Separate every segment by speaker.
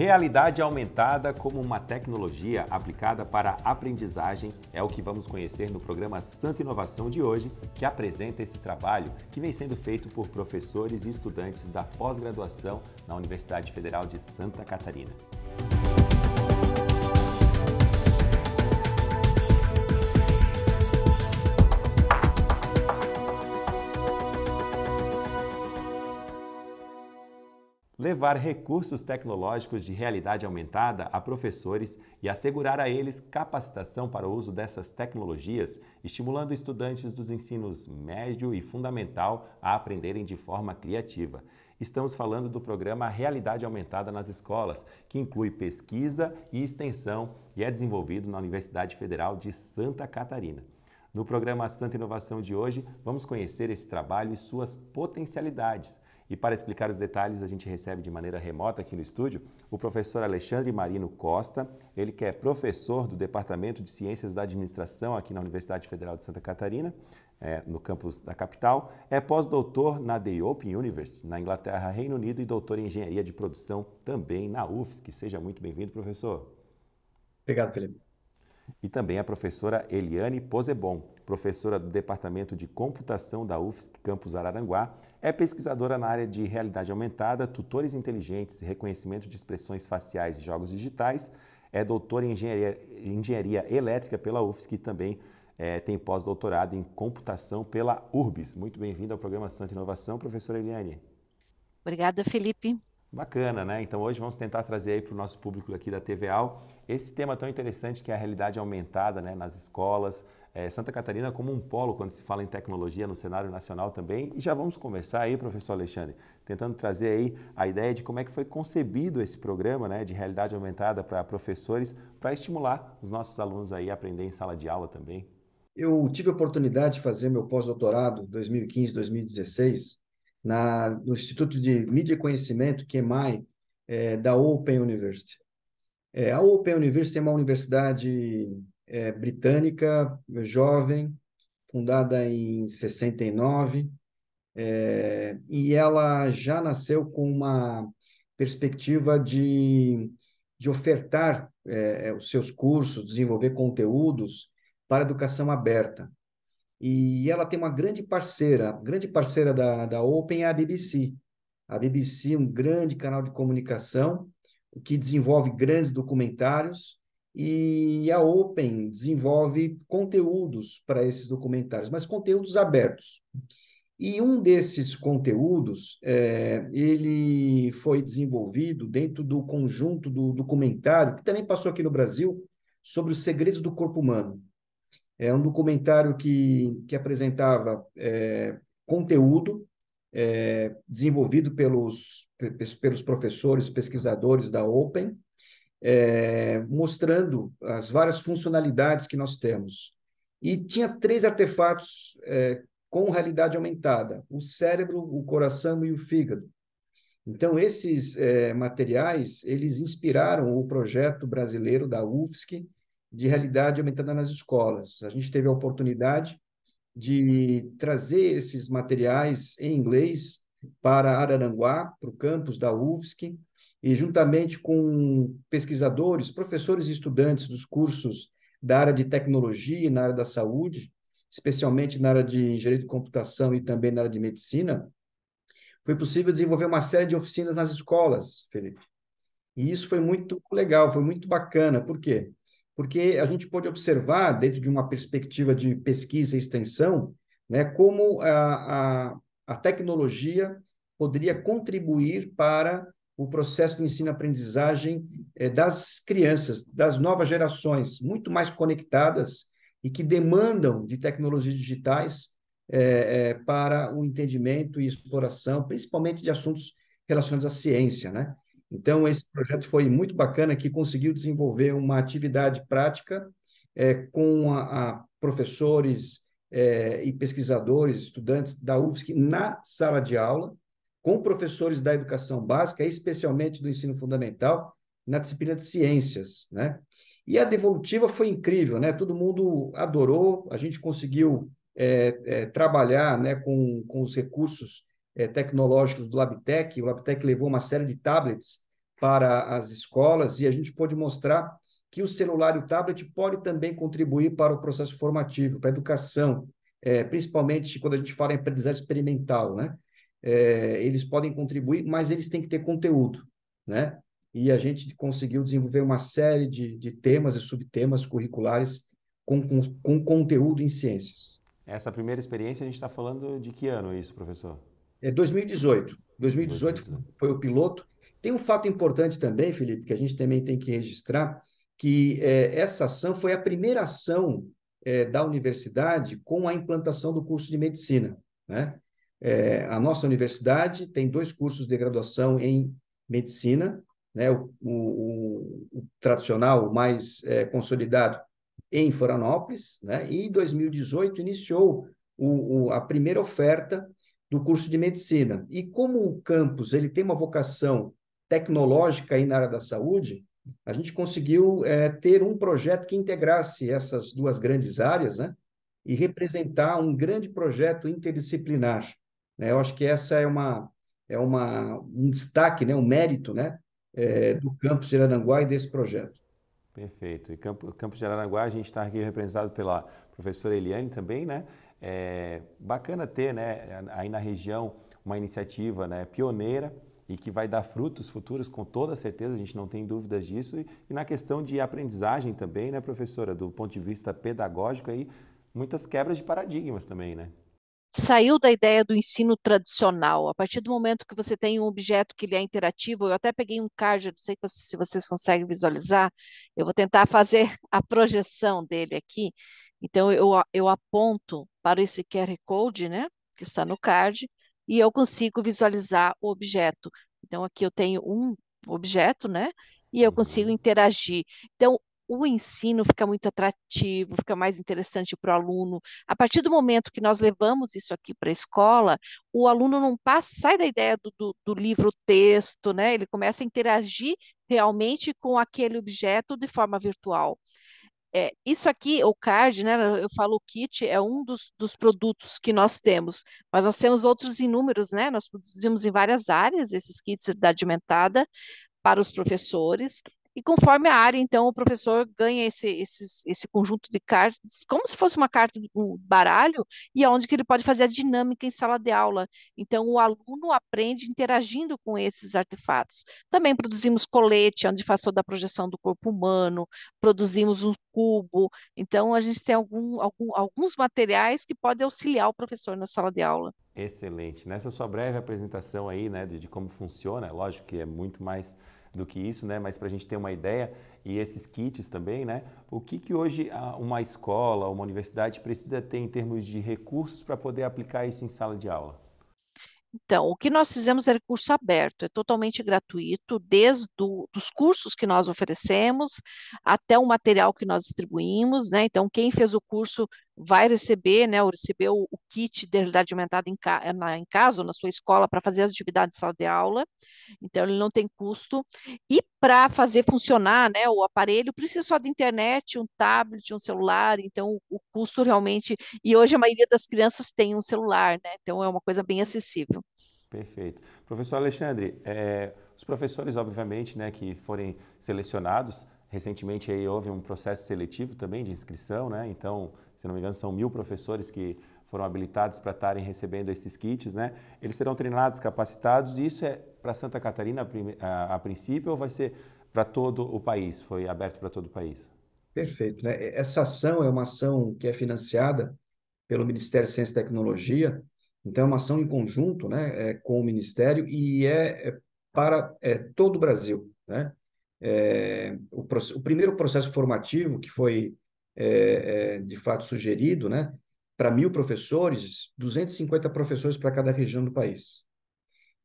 Speaker 1: Realidade aumentada como uma tecnologia aplicada para a aprendizagem é o que vamos conhecer no programa Santa Inovação de hoje, que apresenta esse trabalho que vem sendo feito por professores e estudantes da pós-graduação na Universidade Federal de Santa Catarina. levar recursos tecnológicos de realidade aumentada a professores e assegurar a eles capacitação para o uso dessas tecnologias, estimulando estudantes dos ensinos médio e fundamental a aprenderem de forma criativa. Estamos falando do programa Realidade Aumentada nas Escolas, que inclui pesquisa e extensão e é desenvolvido na Universidade Federal de Santa Catarina. No programa Santa Inovação de hoje, vamos conhecer esse trabalho e suas potencialidades. E para explicar os detalhes, a gente recebe de maneira remota aqui no estúdio o professor Alexandre Marino Costa, ele que é professor do Departamento de Ciências da Administração aqui na Universidade Federal de Santa Catarina, é, no campus da capital, é pós-doutor na The Open University, na Inglaterra, Reino Unido, e doutor em Engenharia de Produção também na UFSC. Seja muito bem-vindo, professor. Obrigado, Felipe. E também a professora Eliane Posebon, professora do Departamento de Computação da UFSC Campus Araranguá, é pesquisadora na área de realidade aumentada, tutores inteligentes, reconhecimento de expressões faciais e jogos digitais, é doutora em engenharia, engenharia elétrica pela UFSC e também é, tem pós-doutorado em computação pela URBIS. Muito bem-vinda ao programa Santa Inovação, professora Eliane.
Speaker 2: Obrigada, Felipe.
Speaker 1: Bacana, né? Então hoje vamos tentar trazer aí para o nosso público aqui da TVAL esse tema tão interessante que é a realidade aumentada né, nas escolas, eh, Santa Catarina como um polo quando se fala em tecnologia no cenário nacional também. E já vamos conversar aí, professor Alexandre, tentando trazer aí a ideia de como é que foi concebido esse programa né, de realidade aumentada para professores, para estimular os nossos alunos aí a aprender em sala de aula também.
Speaker 3: Eu tive a oportunidade de fazer meu pós-doutorado 2015, 2016 na, no Instituto de Mídia e Conhecimento, QMI, é, eh, da Open University. É, a Open University é uma universidade é, britânica, jovem, fundada em 69, é, e ela já nasceu com uma perspectiva de, de ofertar é, é, os seus cursos, desenvolver conteúdos para educação aberta. E ela tem uma grande parceira, grande parceira da, da Open é a BBC. A BBC é um grande canal de comunicação que desenvolve grandes documentários e a Open desenvolve conteúdos para esses documentários, mas conteúdos abertos. E um desses conteúdos, é, ele foi desenvolvido dentro do conjunto do documentário, que também passou aqui no Brasil, sobre os segredos do corpo humano. É um documentário que, que apresentava é, conteúdo é, desenvolvido pelos, pelos professores, pesquisadores da Open, é, mostrando as várias funcionalidades que nós temos. E tinha três artefatos é, com realidade aumentada: o cérebro, o coração e o fígado. Então, esses é, materiais, eles inspiraram o projeto brasileiro da UFSC de realidade aumentada nas escolas. A gente teve a oportunidade de trazer esses materiais em inglês para Araranguá, para o campus da UFSC, e juntamente com pesquisadores, professores e estudantes dos cursos da área de tecnologia e na área da saúde, especialmente na área de engenharia de computação e também na área de medicina, foi possível desenvolver uma série de oficinas nas escolas, Felipe. E isso foi muito legal, foi muito bacana. Por quê? Porque a gente pôde observar, dentro de uma perspectiva de pesquisa e extensão, né, como a, a a tecnologia poderia contribuir para o processo de ensino-aprendizagem eh, das crianças, das novas gerações, muito mais conectadas e que demandam de tecnologias digitais é, é, para o entendimento e exploração, principalmente de assuntos relacionados à ciência, né? Então, esse projeto foi muito bacana, que conseguiu desenvolver uma atividade prática é, com a, a professores, é, e pesquisadores, estudantes da UFSC na sala de aula, com professores da educação básica, especialmente do ensino fundamental, na disciplina de ciências, né? E a devolutiva foi incrível, né? Todo mundo adorou, a gente conseguiu é, é, trabalhar né, com, com os recursos é, tecnológicos do LabTech. O LabTech levou uma série de tablets para as escolas e a gente pôde mostrar que o celular e o tablet podem também contribuir para o processo formativo, para a educação, é, principalmente quando a gente fala em aprendizagem experimental, né? É, eles podem contribuir, mas eles têm que ter conteúdo, né? E a gente conseguiu desenvolver uma série de, de temas e subtemas curriculares com, com, com conteúdo em ciências.
Speaker 1: Essa primeira experiência, a gente está falando de que ano isso, professor? É
Speaker 3: 2018. 2018 foi o piloto. Tem um fato importante também, Felipe, que a gente também tem que registrar, que é, essa ação foi a primeira ação é, da universidade com a implantação do curso de medicina. Né? É, a nossa universidade tem dois cursos de graduação em medicina, né? o, o, o tradicional, o mais consolidado, em Florianópolis, né? e em 2018 iniciou o, a primeira oferta do curso de medicina. E como o campus ele tem uma vocação tecnológica aí na área da saúde, a gente conseguiu é, ter um projeto que integrasse essas duas grandes áreas, né? E representar um grande projeto interdisciplinar. Né? Eu acho que essa é uma é uma um destaque, né? Um mérito, né? É, do campus de Aranguá e desse projeto.
Speaker 1: Perfeito. E campo, campus de Aranguá a gente está aqui representado pela professora Eliane também, né? É bacana ter, né? Aí na região uma iniciativa, né? Pioneira e que vai dar frutos futuros, com toda certeza, a gente não tem dúvidas disso. E, e na questão de aprendizagem também, né, professora, do ponto de vista pedagógico, aí, muitas quebras de paradigmas também, né?
Speaker 2: saiu da ideia do ensino tradicional. A partir do momento que você tem um objeto que ele é interativo, eu até peguei um card, não sei se vocês conseguem visualizar, eu vou tentar fazer a projeção dele aqui. Então, eu, eu aponto para esse QR Code, né, que está no card, e eu consigo visualizar o objeto. Então, aqui eu tenho um objeto, né? E eu consigo uhum. interagir. Então, o ensino fica muito atrativo, fica mais interessante para o aluno. A partir do momento que nós levamos isso aqui para a escola, o aluno não passa, sai da ideia do, do, do livro-texto, né? Ele começa a interagir realmente com aquele objeto de forma virtual. É, isso aqui, o card, né? Eu falo o kit é um dos, dos produtos que nós temos, mas nós temos outros inúmeros, né? Nós produzimos em várias áreas esses kits da adimentada para os professores. E conforme a área, então, o professor ganha esse, esse, esse conjunto de cartas, como se fosse uma carta, um baralho, e aonde é que ele pode fazer a dinâmica em sala de aula. Então, o aluno aprende interagindo com esses artefatos. Também produzimos colete, onde faz toda a projeção do corpo humano, produzimos um cubo. Então, a gente tem algum, algum, alguns materiais que podem auxiliar o professor na sala de aula.
Speaker 1: Excelente. Nessa sua breve apresentação aí, né, de, de como funciona, é lógico que é muito mais do que isso, né? Mas para a gente ter uma ideia, e esses kits também, né? O que, que hoje uma escola, uma universidade precisa ter em termos de recursos para poder aplicar isso em sala de aula?
Speaker 2: Então, o que nós fizemos é curso aberto, é totalmente gratuito, desde os cursos que nós oferecemos até o material que nós distribuímos, né? Então, quem fez o curso vai receber, né, ou recebeu o kit de realidade aumentada em, ca, na, em casa ou na sua escola para fazer as atividades de sala de aula, então ele não tem custo. E para fazer funcionar né, o aparelho, precisa só de internet, um tablet, um celular, então o, o custo realmente. E hoje a maioria das crianças tem um celular, né, então é uma coisa bem acessível.
Speaker 1: Perfeito. Professor Alexandre, é, os professores, obviamente, né, que forem selecionados Recentemente aí houve um processo seletivo também de inscrição, né? Então, se não me engano, são mil professores que foram habilitados para estarem recebendo esses kits, né? Eles serão treinados, capacitados. E isso é para Santa Catarina a, a princípio ou vai ser para todo o país? Foi aberto para todo o país?
Speaker 3: Perfeito, né? Essa ação é uma ação que é financiada pelo Ministério de Ciência e Tecnologia. Então, é uma ação em conjunto, né, é com o Ministério e é, é para é, todo o Brasil, né? é, o, o, primeiro processo formativo que foi é, é, de fato sugerido, né, para mil professores, 250 professores para cada região do país.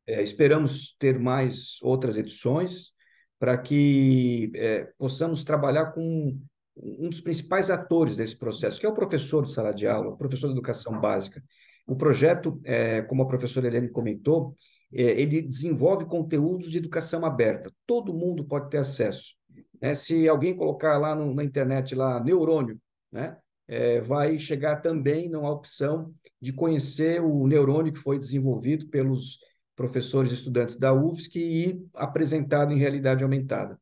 Speaker 3: É, esperamos ter mais outras edições para que é, possamos trabalhar com um dos principais atores desse processo, que é o professor de sala de aula, o professor de educação básica. O projeto, é, como a professora Helene comentou, é, ele desenvolve conteúdos de educação aberta. Todo mundo pode ter acesso. Né? Se alguém colocar lá no, na internet lá neurônio, né? É, vai chegar também numa opção de conhecer o neurônio que foi desenvolvido pelos professores e estudantes da UFSC e apresentado em realidade aumentada.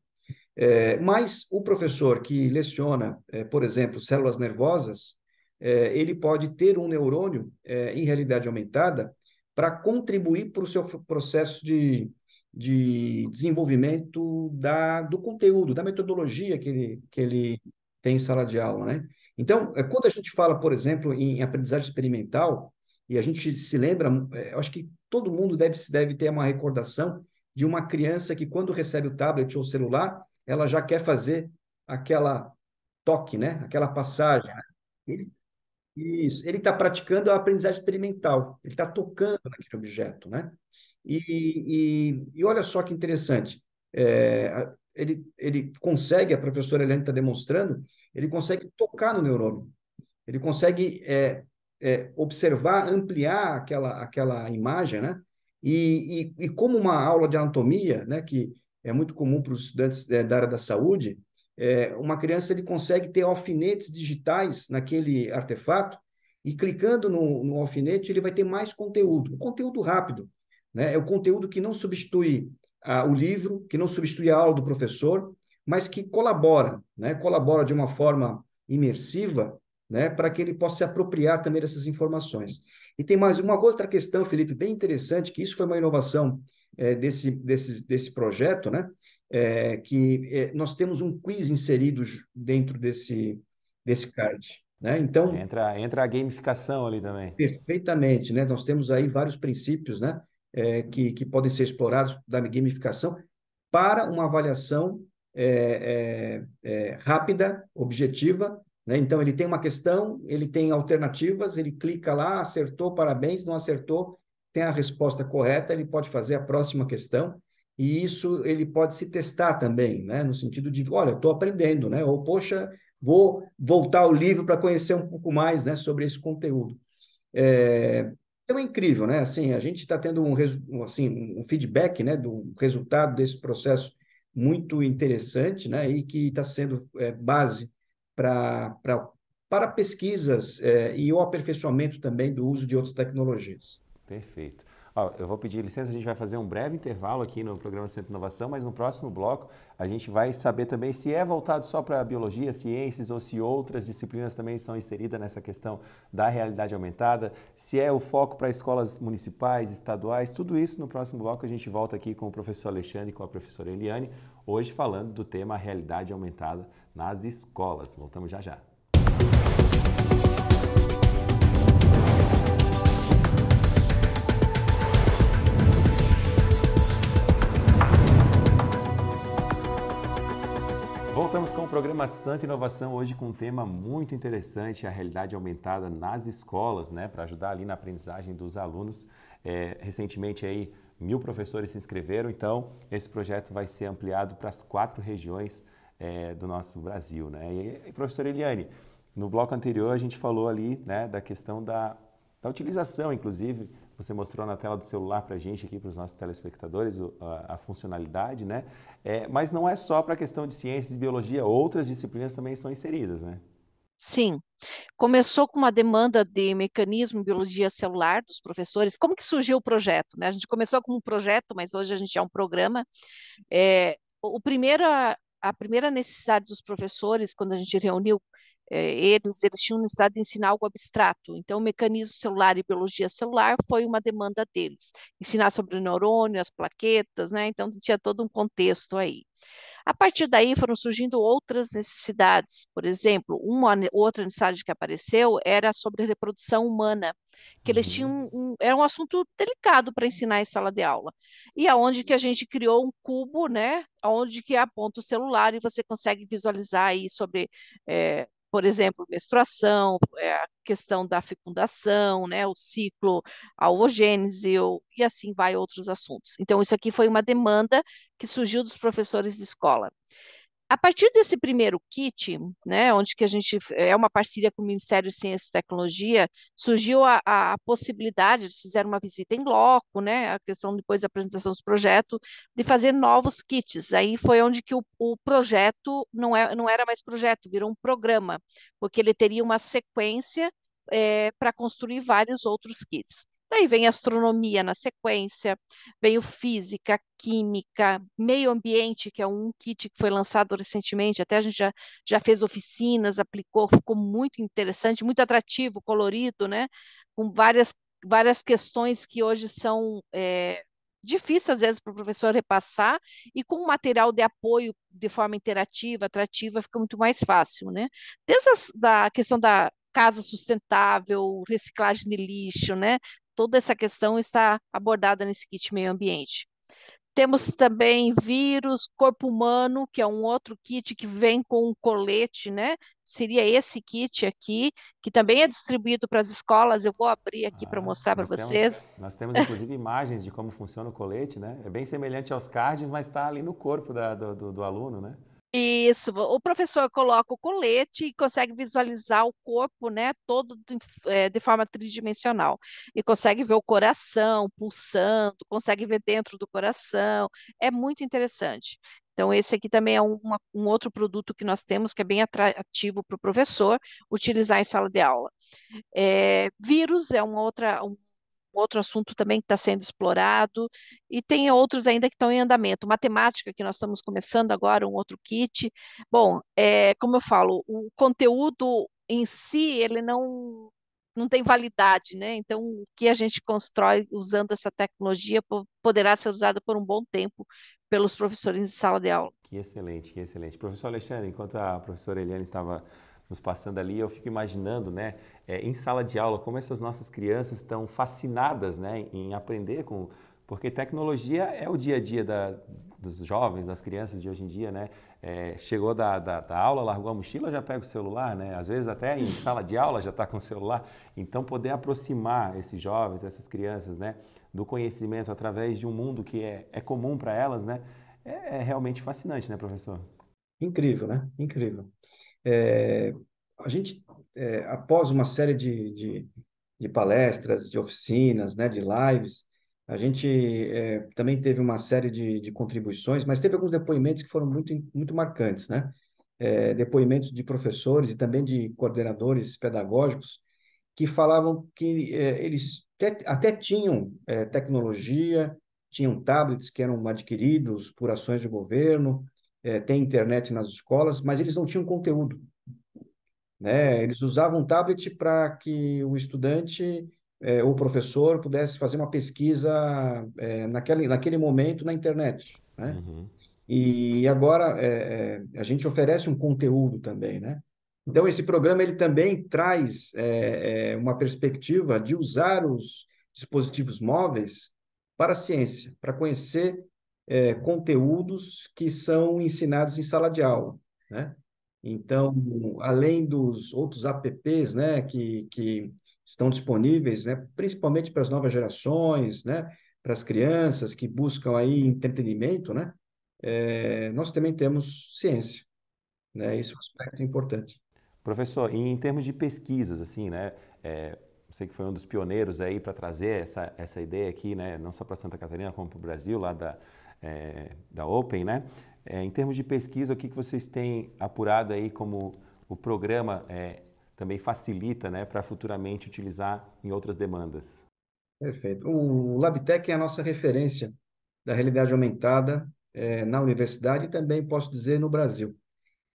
Speaker 3: É, mas o professor que leciona, é, por exemplo, células nervosas, é, ele pode ter um neurônio é, em realidade aumentada para contribuir para o seu processo de, de desenvolvimento da, do conteúdo, da metodologia que ele, que ele tem em sala de aula, né? Então, é, quando a gente fala, por exemplo, em aprendizagem experimental, e a gente se lembra, é, eu acho que todo mundo deve, deve ter uma recordação de uma criança que, quando recebe o tablet ou o celular, ela já quer fazer aquela toque, né? aquela passagem. Ele né? Isso, ele está praticando a aprendizagem experimental, ele está tocando naquele objeto, né? E, e, e olha só que interessante, é, ele, ele consegue, a professora Helene está demonstrando, ele consegue tocar no neurônio, ele consegue é, é, observar, ampliar aquela, aquela imagem, né? E, e, e como uma aula de anatomia, né, que é muito comum para os estudantes é, da área da saúde, é, uma criança ele consegue ter alfinetes digitais naquele artefato e clicando no, no alfinete ele vai ter mais conteúdo, um conteúdo rápido, né? É o conteúdo que não substitui a, o livro, que não substitui a aula do professor, mas que colabora, né? Colabora de uma forma imersiva, né? Para que ele possa se apropriar também dessas informações. E tem mais uma outra questão, Felipe, bem interessante, que isso foi uma inovação é, desse, desse, desse projeto, né? É, que é, nós temos um quiz inserido dentro desse, desse card. Né?
Speaker 1: Então, entra, entra a gamificação ali também.
Speaker 3: Perfeitamente, né? Nós temos aí vários princípios né? É, que, que podem ser explorados da gamificação para uma avaliação é, é, é, rápida, objetiva. Né? Então, ele tem uma questão, ele tem alternativas, ele clica lá, acertou, parabéns, não acertou, tem a resposta correta, ele pode fazer a próxima questão e isso ele pode se testar também, né? No sentido de, olha, estou aprendendo, né? Ou poxa, vou voltar ao livro para conhecer um pouco mais, né? Sobre esse conteúdo. É... Então é incrível, né? Assim, a gente está tendo um, assim, um feedback, né? Do resultado desse processo muito interessante, né? E que está sendo é, base para para
Speaker 1: pesquisas é, e o aperfeiçoamento também do uso de outras tecnologias. Perfeito. Ó, eu vou pedir licença, a gente vai fazer um breve intervalo aqui no programa Centro Inovação, mas no próximo bloco a gente vai saber também se é voltado só para biologia, ciências ou se outras disciplinas também são inseridas nessa questão da realidade aumentada, se é o foco para escolas municipais, estaduais, tudo isso no próximo bloco a gente volta aqui com o professor Alexandre e com a professora Eliane, hoje falando do tema realidade aumentada nas escolas. Voltamos já já. programa Santa Inovação hoje com um tema muito interessante, a realidade aumentada nas escolas, né, para ajudar ali na aprendizagem dos alunos. É, recentemente aí mil professores se inscreveram, então esse projeto vai ser ampliado para as quatro regiões é, do nosso Brasil, né? E, e professora Eliane, no bloco anterior a gente falou ali, né, da questão da, da utilização, inclusive, você mostrou na tela do celular para a gente aqui, para os nossos telespectadores, a, a funcionalidade, né? É, mas não é só para a questão de ciências e biologia, outras disciplinas também estão inseridas, né?
Speaker 2: Sim. Começou com uma demanda de mecanismo em biologia celular dos professores. Como que surgiu o projeto? Né? A gente começou com um projeto, mas hoje a gente é um programa. É, o primeiro, a primeira necessidade dos professores, quando a gente reuniu eh, eles, eles tinham necessidade de ensinar algo abstrato. Então, o mecanismo celular e biologia celular foi uma demanda deles. Ensinar sobre o neurônio, as plaquetas, né? Então, tinha todo um contexto aí. A partir daí foram surgindo outras necessidades. Por exemplo, uma outra necessidade que apareceu era sobre reprodução humana, que eles tinham uhum. um, era um assunto delicado para ensinar em sala de aula. E aonde é que a gente criou um cubo, né? Onde que aponta o celular e você consegue visualizar aí sobre é, por exemplo, menstruação, é, a questão da fecundação, né, o ciclo, a ovogênese ou, e assim vai outros assuntos. Então, isso aqui foi uma demanda que surgiu dos professores de escola. A partir desse primeiro kit, né, onde que a gente é uma parceria com o Ministério de Ciência e Tecnologia, surgiu a, a, possibilidade, eles fizeram uma visita em bloco, né, a questão depois da apresentação dos projetos, de fazer novos kits. Aí foi onde que o, o projeto não, é, não era mais projeto, virou um programa, porque ele teria uma sequência é, eh, para construir vários outros kits. Aí vem astronomia na sequência, veio física, química, meio ambiente, que é um kit que foi lançado recentemente, até a gente já, já fez oficinas, aplicou, ficou muito interessante, muito atrativo, colorido, né? Com várias, várias questões que hoje são. É, às vezes para o professor repassar e com material de apoio de forma interativa, atrativa, fica muito mais fácil, né? Desde a da questão da casa sustentável, reciclagem de lixo, né? toda essa questão está abordada nesse kit meio ambiente. Temos também vírus, corpo humano, que é um outro kit que vem com um colete, né? Seria esse kit aqui, que também é distribuído para as escolas. Eu vou abrir aqui ah, para mostrar para vocês. nós
Speaker 1: temos, inclusive, imagens de como funciona o colete, né? É bem semelhante aos cards, mas está ali no corpo da, do, do, do aluno, né?
Speaker 2: Isso, o professor coloca o colete e consegue visualizar o corpo, né, todo de, é, de, forma tridimensional. E consegue ver o coração pulsando, consegue ver dentro do coração. É muito interessante. Então, esse aqui também é um, um outro produto que nós temos que é bem atrativo para o professor utilizar em sala de aula. É, vírus é uma outra, um outro assunto também que está sendo explorado, e tem outros ainda que estão em andamento. Matemática, que nós estamos começando agora, um outro kit. Bom, é, como eu falo, o conteúdo em si, ele não, não tem validade, né? Então, o que a gente constrói usando essa tecnologia poderá ser usado por um bom tempo pelos professores de sala de aula.
Speaker 1: Que excelente, que excelente. Professor Alexandre, enquanto a professora Eliane estava nos passando ali, eu fico imaginando, né, é, em sala de aula, como essas nossas crianças estão fascinadas, né, em aprender com, porque tecnologia é o dia a dia da, dos jovens, das crianças de hoje em dia, né? É, chegou da, da, da, aula, largou a mochila, já pega o celular, né? Às vezes até em sala de aula já está com o celular. Então, poder aproximar esses jovens, essas crianças, né? Do conhecimento através de um mundo que é, é comum para elas, né? É, é realmente fascinante, né, professor?
Speaker 3: Incrível, né? Incrível. É, a gente, é, após uma série de, de, de, palestras, de oficinas, né, de lives, a gente é, também teve uma série de, de contribuições, mas teve alguns depoimentos que foram muito, muito marcantes, né? É, depoimentos de professores e também de coordenadores pedagógicos que falavam que é, eles até tinham é, tecnologia, tinham tablets que eram adquiridos por ações de governo, é, tem internet nas escolas, mas eles não tinham conteúdo. Né? Eles usavam um tablet para que o estudante é, ou o professor pudesse fazer uma pesquisa é, naquele, naquele momento na internet. Né? Uhum. E agora é, é a gente oferece um conteúdo também, né? Então esse programa ele também traz é, é, uma perspectiva de usar os dispositivos móveis para a ciência, para conhecer é, conteúdos que são ensinados em sala de aula, né? Então, além dos outros apps, né, que, que estão disponíveis, né, principalmente para as novas gerações, né, para as crianças que buscam aí entretenimento, né, é, nós também temos
Speaker 1: ciência, né, isso é um aspecto importante. Professor, em termos de pesquisas, assim, né, é, você que foi um dos pioneiros aí para trazer essa, essa ideia aqui, né, não só para Santa Catarina, como para o Brasil, lá da, é, da Open, né? É, em termos de pesquisa, o que, que vocês têm apurado aí como o programa é, também facilita né, para futuramente utilizar em outras demandas?
Speaker 3: Perfeito. O LabTech é a nossa referência da realidade aumentada é, na universidade e também, posso dizer, no Brasil.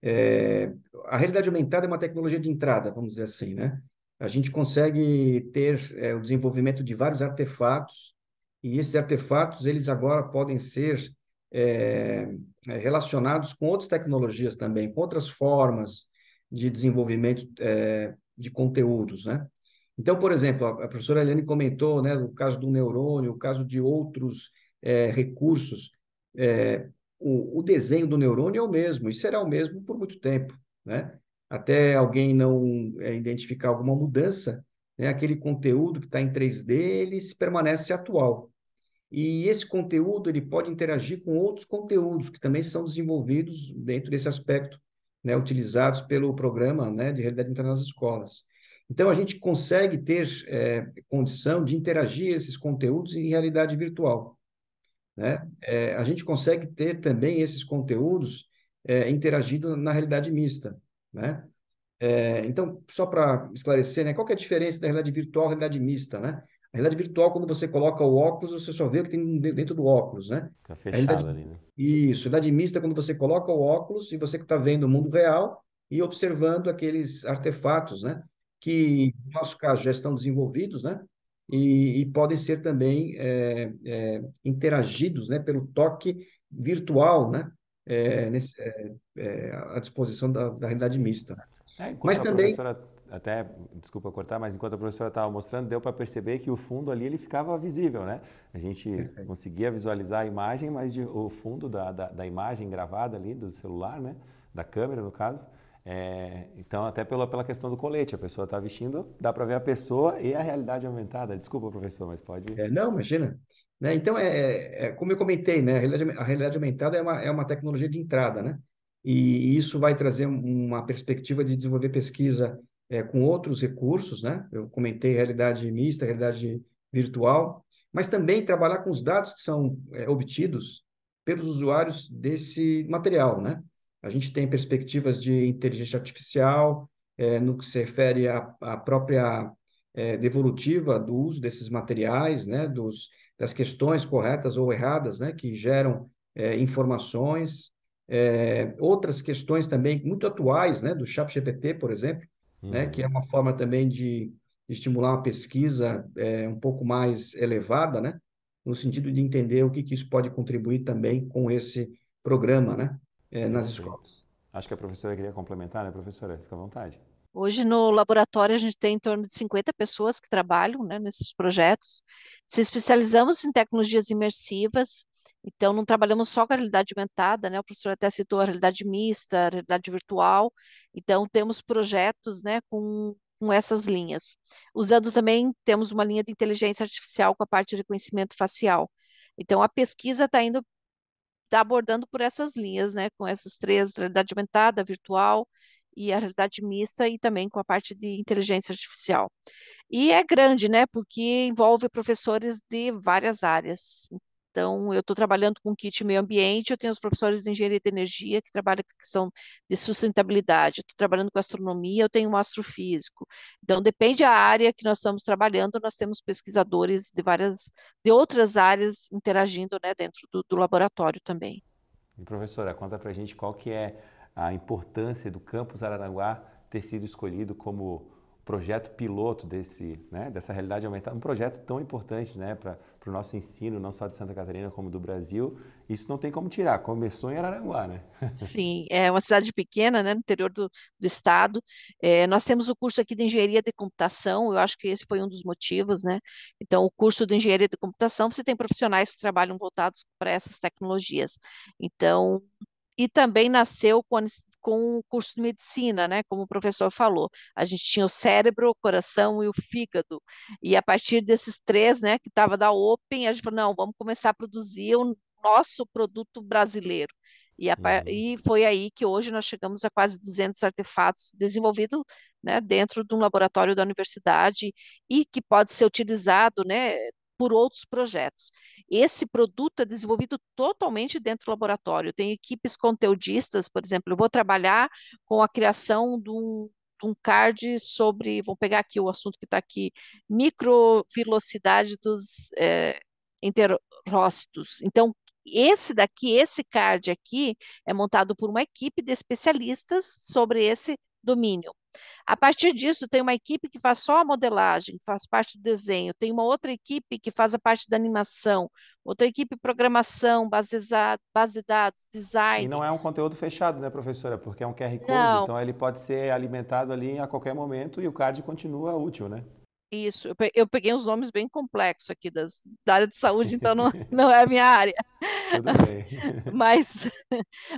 Speaker 3: É, a realidade aumentada é uma tecnologia de entrada, vamos dizer assim, né? A gente consegue ter é, o desenvolvimento de vários artefatos e esses artefatos eles agora podem ser é, relacionados com outras tecnologias também, com outras formas de desenvolvimento é, de conteúdos, né? Então, por exemplo, a professora Eliane comentou, né, o caso do neurônio, o caso de outros é, recursos. O, o, desenho do neurônio é o mesmo e será o mesmo por muito tempo, né? Até alguém não identificar alguma mudança, né, aquele conteúdo que está em 3D, ele permanece atual. E esse conteúdo ele pode interagir com outros conteúdos que também são desenvolvidos dentro desse aspecto, né, utilizados pelo programa né, de realidade interna nas escolas. Então, a gente consegue ter é, condição de interagir esses conteúdos em realidade virtual. Né? É, a gente consegue ter também esses conteúdos é, interagido na realidade mista. Né? É, então, só para esclarecer, né, qual é a diferença da realidade virtual e realidade mista, né? A realidade virtual, quando você coloca o óculos, você só vê o que tem dentro do óculos, né?
Speaker 1: Fica fechado realidade... ali, né?
Speaker 3: Isso. Realidade mista é quando você coloca o óculos e você que está vendo o mundo real e observando aqueles artefatos, né? Que, no nosso caso, já estão desenvolvidos, né? E, e podem ser também é, é, interagidos né, pelo toque virtual, né? É, nesse, é, à disposição da, da realidade mista. É, mas também
Speaker 1: até, desculpa cortar, mas enquanto a professora estava mostrando, deu para perceber que o fundo ali ele ficava visível, né? A gente Perfeito. conseguia visualizar a imagem, mas de, o fundo da, da, da, imagem gravada ali do celular, né? Da câmera, no caso. É, então, até pela, pela questão do colete, a pessoa está vestindo, dá para ver a pessoa e a realidade aumentada. Desculpa, professor, mas pode... É, não, imagina.
Speaker 3: Né? Então, é, é, é, como eu comentei, né? A realidade, a realidade aumentada é uma, é uma tecnologia de entrada, né? e isso vai trazer uma perspectiva de desenvolver pesquisa é, com outros recursos, né? Eu comentei realidade mista, realidade virtual, mas também trabalhar com os dados que são é, obtidos pelos usuários desse material, né? A gente tem perspectivas de inteligência artificial, é, no que se refere à, à própria é, devolutiva do uso desses materiais, né? Dos, das questões corretas ou erradas, né? Que geram é, informações, é, outras questões também muito atuais, né, do ChatGPT, por exemplo, né, uhum. né, que é uma forma também de estimular uma pesquisa é, um pouco mais elevada, né, no sentido de entender o que, que isso pode contribuir também com esse programa né, é, nas
Speaker 1: escolas. Acho que a professora queria complementar, né, professora? Fica à vontade. Hoje no laboratório a gente
Speaker 2: tem em torno de 50 pessoas que trabalham né, nesses projetos. Se especializamos em tecnologias imersivas, então, não trabalhamos só com a realidade aumentada, né? O professor até citou a realidade mista, a realidade virtual. Então, temos projetos, né, com, com essas linhas. Usando também, temos uma linha de inteligência artificial com a parte de reconhecimento facial. Então, a pesquisa está indo, está abordando por essas linhas, né, com essas três, realidade aumentada, virtual e a realidade mista e também com a parte de inteligência artificial. E é grande, né? Porque envolve professores de várias áreas. Então, eu estou trabalhando com kit meio ambiente, eu tenho os professores de engenharia de energia que trabalham com a questão de sustentabilidade, estou trabalhando com astronomia, eu tenho um astrofísico. Então, depende da área que nós estamos trabalhando, nós temos pesquisadores de várias, de outras áreas interagindo né, dentro do, do laboratório também.
Speaker 1: E professora, conta para a gente qual que é a importância do campus Araranguá ter sido escolhido como projeto piloto desse, né, dessa realidade aumentada, um projeto tão importante né, para para o nosso ensino, não só de Santa Catarina, como do Brasil, isso não tem como tirar. Começou em Araranguá, né?
Speaker 2: Sim, é uma cidade pequena, né, no interior do, do estado. É, nós temos o curso aqui de Engenharia de Computação, eu acho que esse foi um dos motivos, né? Então, o curso de Engenharia de Computação, você tem profissionais que trabalham voltados para essas tecnologias. Então, e também nasceu com a com o curso de medicina, né? Como o professor falou, a gente tinha o cérebro, o coração e o fígado. E a partir desses três, né, que estava da Open, a gente falou, não, vamos começar a produzir o nosso produto brasileiro. E, a, uhum. e foi aí que hoje nós chegamos a quase 200 artefatos desenvolvidos né, dentro de um laboratório da universidade e que pode ser utilizado né, por outros projetos. Esse produto é desenvolvido totalmente dentro do laboratório. Tem equipes conteudistas, por exemplo, eu vou trabalhar com a criação de um, de um card sobre, vou pegar aqui o assunto que está aqui, microvelocidade dos é, Então, esse daqui, esse card aqui, é montado por uma equipe de especialistas sobre esse domínio. A partir disso, tem uma equipe que faz só a modelagem, que faz parte do desenho, tem uma outra equipe que faz a parte da animação, outra equipe programação, base, base de dados, design. E não
Speaker 1: é um conteúdo fechado, né, professora? Porque é um QR Code, não. então ele pode ser alimentado ali a qualquer momento e o CAD continua útil, né?
Speaker 2: Isso, eu peguei uns nomes bem complexos aqui das, da área de saúde, então não, não é a minha área.
Speaker 1: Tudo bem.
Speaker 2: Mas,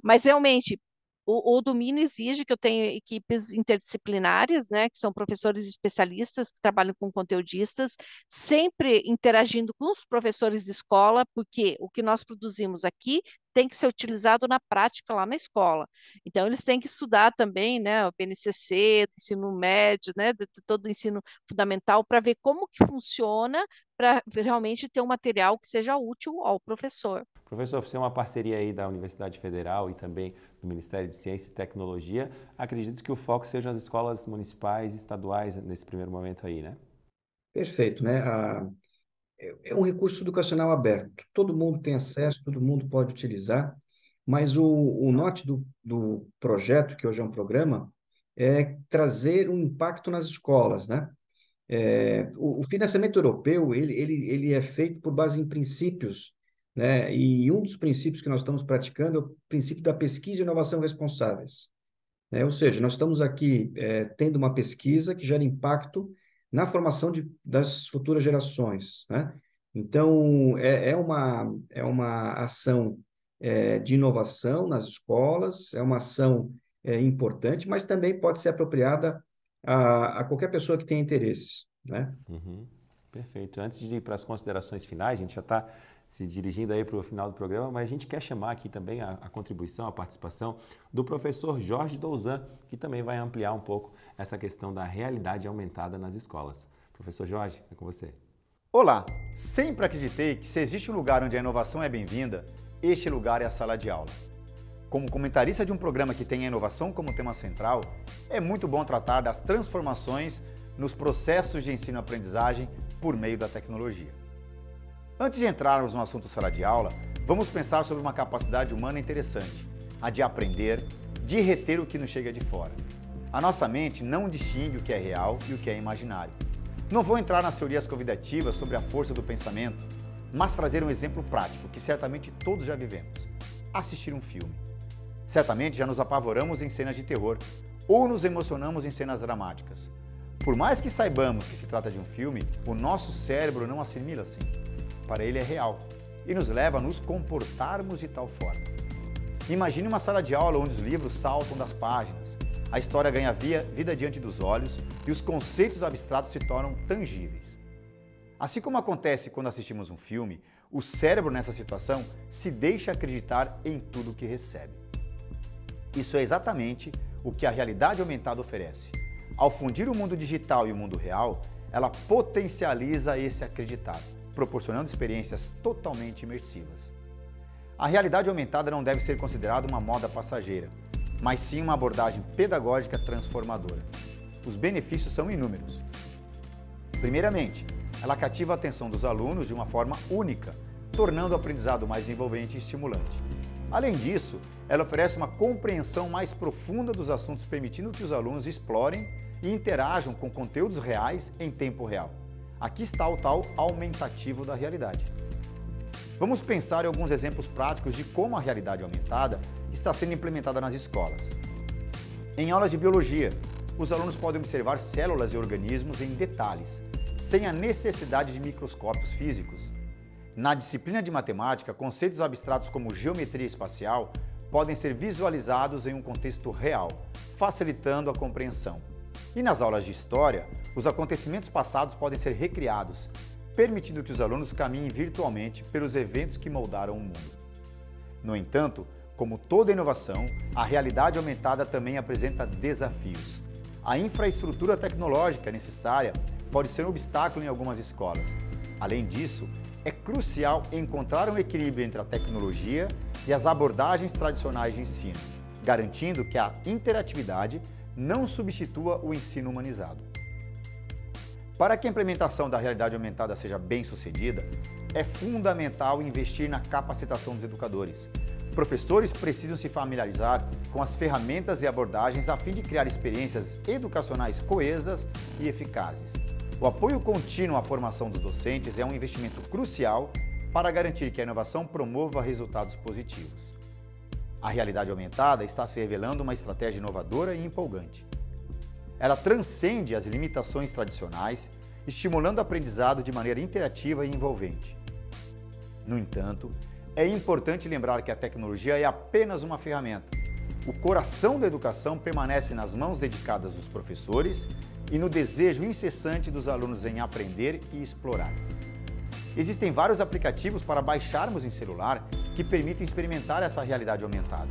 Speaker 2: mas realmente, o, o, domínio exige que eu tenha equipes interdisciplinares, né, que são professores especialistas que trabalham com conteudistas, sempre interagindo com os professores de escola, porque o que nós produzimos aqui tem que ser utilizado na prática lá na escola. Então eles têm que estudar também, né, o PNCC, o ensino médio, né, todo o ensino fundamental para ver como que funciona para realmente ter um material que seja útil ao professor.
Speaker 1: Professor, você é uma parceria aí da Universidade Federal e também do Ministério de Ciência e Tecnologia. Acredito que o foco seja as escolas municipais e estaduais nesse primeiro momento aí, né?
Speaker 3: Perfeito, né? A... É, é um recurso educacional aberto. Todo mundo tem acesso, todo mundo pode utilizar, mas o, o norte do, do projeto, que hoje é um programa, é trazer um impacto nas escolas, né? É, o, o, financiamento europeu ele, ele, ele é feito por base em princípios né? E um dos princípios que nós estamos praticando é o princípio da pesquisa e inovação responsáveis. Né? Ou seja, nós estamos aqui é, tendo uma pesquisa que gera impacto na formação de, das futuras gerações. Né? Então, é, é, uma, é uma ação é, de inovação nas escolas, é uma ação é, importante, mas também pode ser apropriada a, a qualquer pessoa que tenha interesse. Né?
Speaker 1: Uhum. Perfeito. Antes de ir para as considerações finais, a gente já está se dirigindo aí para o final do programa, mas a gente quer chamar aqui também a, a contribuição, a participação do professor Jorge Douzan, que também vai ampliar um pouco essa questão da realidade aumentada
Speaker 4: nas escolas. Professor Jorge, é com você. Olá! Sempre acreditei que se existe um lugar onde a inovação é bem-vinda, este lugar é a sala de aula. Como comentarista de um programa que tem a inovação como tema central, é muito bom tratar das transformações nos processos de ensino-aprendizagem por meio da tecnologia. Antes de entrarmos no assunto sala de aula, vamos pensar sobre uma capacidade humana interessante, a de aprender, de reter o que nos chega de fora. A nossa mente não distingue o que é real e o que é imaginário. Não vou entrar nas teorias convidativas sobre a força do pensamento, mas trazer um exemplo prático que certamente todos já vivemos: assistir um filme. Certamente já nos apavoramos em cenas de terror ou nos emocionamos em cenas dramáticas. Por mais que saibamos que se trata de um filme, o nosso cérebro não assimila assim para ele é real e nos leva a nos comportarmos de tal forma. Imagine uma sala de aula onde os livros saltam das páginas, a história ganha via, vida diante dos olhos e os conceitos abstratos se tornam tangíveis. Assim como acontece quando assistimos um filme, o cérebro nessa situação se deixa acreditar em tudo o que recebe. Isso é exatamente o que a realidade aumentada oferece. Ao fundir o mundo digital e o mundo real, ela potencializa esse acreditar proporcionando experiências totalmente imersivas. A realidade aumentada não deve ser considerada uma moda passageira, mas sim uma abordagem pedagógica transformadora. Os benefícios são inúmeros. Primeiramente, ela cativa a atenção dos alunos de uma forma única, tornando o aprendizado mais envolvente e estimulante. Além disso, ela oferece uma compreensão mais profunda dos assuntos, permitindo que os alunos explorem e interajam com conteúdos reais em tempo real. Aqui está o tal aumentativo da realidade. Vamos pensar em alguns exemplos práticos de como a realidade aumentada está sendo implementada nas escolas. Em aulas de biologia, os alunos podem observar células e organismos em detalhes, sem a necessidade de microscópios físicos. Na disciplina de matemática, conceitos abstratos como geometria espacial podem ser visualizados em um contexto real, facilitando a compreensão. E nas aulas de história, os acontecimentos passados podem ser recriados, permitindo que os alunos caminhem virtualmente pelos eventos que moldaram o mundo. No entanto, como toda inovação, a realidade aumentada também apresenta desafios. A infraestrutura tecnológica necessária pode ser um obstáculo em algumas escolas. Além disso, é crucial encontrar um equilíbrio entre a tecnologia e as abordagens tradicionais de ensino, garantindo que a interatividade não substitua o ensino humanizado. Para que a implementação da realidade aumentada seja bem sucedida, é fundamental investir na capacitação dos educadores. Professores precisam se familiarizar com as ferramentas e abordagens a fim de criar experiências educacionais coesas e eficazes. O apoio contínuo à formação dos docentes é um investimento crucial para garantir que a inovação promova resultados positivos. A realidade aumentada está se revelando uma estratégia inovadora e empolgante. Ela transcende as limitações tradicionais, estimulando o aprendizado de maneira interativa e envolvente. No entanto, é importante lembrar que a tecnologia é apenas uma ferramenta. O coração da educação permanece nas mãos dedicadas dos professores e no desejo incessante dos alunos em aprender e explorar. Existem vários aplicativos para baixarmos em celular que permitem experimentar essa realidade aumentada.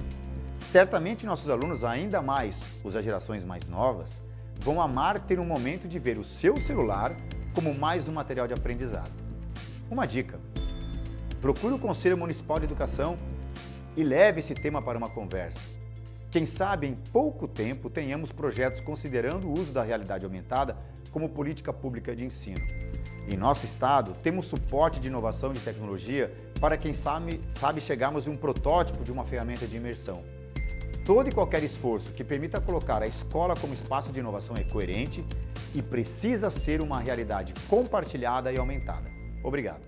Speaker 4: Certamente nossos alunos, ainda mais os das gerações mais novas, vão amar ter um momento de ver o seu celular como mais um material de aprendizado. Uma dica: procure o Conselho Municipal de Educação e leve esse tema para uma conversa. Quem sabe em pouco tempo tenhamos projetos considerando o uso da realidade aumentada como política pública de ensino. Em nosso estado, temos suporte de inovação de tecnologia para quem sabe, sabe chegarmos em um protótipo de uma ferramenta de imersão. Todo e qualquer esforço que permita colocar a escola como espaço de inovação é coerente e precisa ser uma realidade compartilhada e aumentada. Obrigado.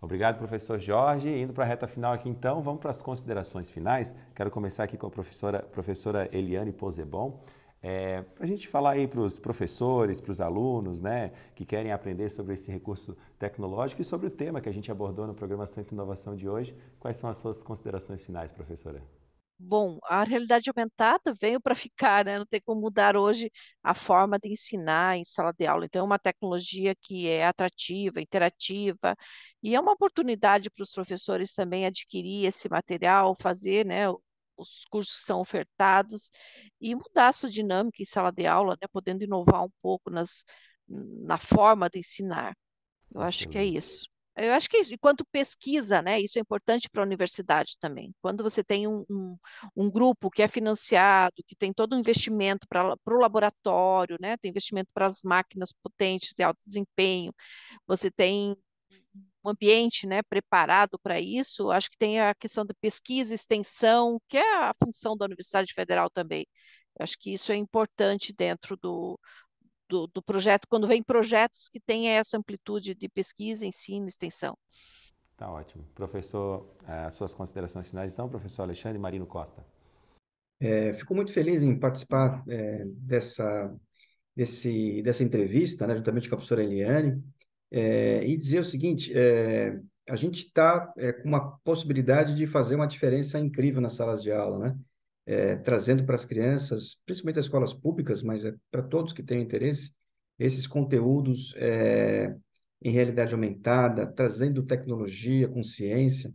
Speaker 4: Obrigado,
Speaker 1: professor Jorge. Indo para a reta final aqui, então, vamos para as considerações finais. Quero começar aqui com a professora, professora Eliane Posebon. É, para a gente falar aí para os professores, para os alunos, né, que querem aprender sobre esse recurso tecnológico e sobre o tema que a gente abordou no programa Centro Inovação de hoje, quais são as suas considerações finais, professora?
Speaker 2: Bom, a realidade aumentada veio para ficar, né? Não tem como mudar hoje a forma de ensinar em sala de aula. Então, é uma tecnologia que é atrativa, interativa, e é uma oportunidade para os professores também adquirir esse material, fazer, né, os cursos que são ofertados e mudar a sua dinâmica em sala de aula, né, podendo inovar um pouco nas, na forma de ensinar. Eu acho que é isso. Eu acho que é isso. Enquanto pesquisa, né, isso é importante para a universidade também. Quando você tem um, um, um, grupo que é financiado, que tem todo um investimento para o laboratório, né, tem investimento para as máquinas potentes de alto desempenho, você tem ambiente né, preparado para isso. Acho que tem a questão da pesquisa, extensão, que é a função da Universidade Federal também. Acho que isso é importante dentro do, do, do projeto, quando vem projetos que têm essa amplitude de pesquisa, ensino, extensão.
Speaker 1: Tá ótimo. Professor, eh, as suas considerações finais, então, professor Alexandre Marino Costa.
Speaker 3: É, fico muito feliz em participar é, dessa, desse, dessa entrevista, né, juntamente com a professora Eliane. É, e dizer o seguinte: é, a gente está é, com uma possibilidade de fazer uma diferença incrível nas salas de aula, né? É, trazendo para as crianças, principalmente as escolas públicas, mas é para todos que têm interesse, esses conteúdos é, em realidade aumentada, trazendo tecnologia, consciência.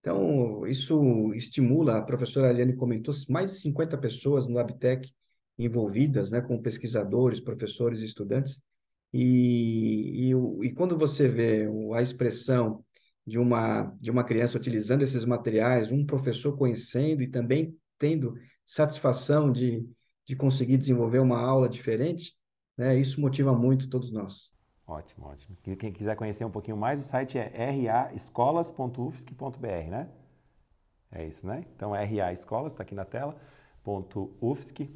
Speaker 3: Então, isso estimula, a professora Eliane comentou, mais de 50 pessoas no LabTech envolvidas, né, com pesquisadores, professores e estudantes. E, e, e quando você vê a expressão de uma, de uma criança utilizando esses materiais, um professor conhecendo e também tendo satisfação de, de conseguir desenvolver uma aula diferente, né, isso motiva
Speaker 1: muito todos nós. Ótimo, ótimo. Quem quiser conhecer um pouquinho mais, o site é raescolas.ufsc.br, né? É isso, né? Então, raescolas, está aqui na tela, .ufsc.br.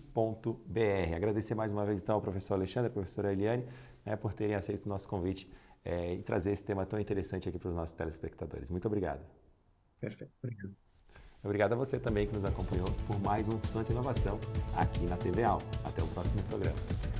Speaker 1: Agradecer mais uma vez, então, ao professor Alexandre, à professora Eliane, né, por terem aceito o nosso convite é, e trazer esse tema tão interessante aqui para os nossos telespectadores. Muito obrigado. Perfeito, obrigado. Obrigado a você também que nos acompanhou por mais um Santa Inovação aqui na TV Al. Até o próximo programa.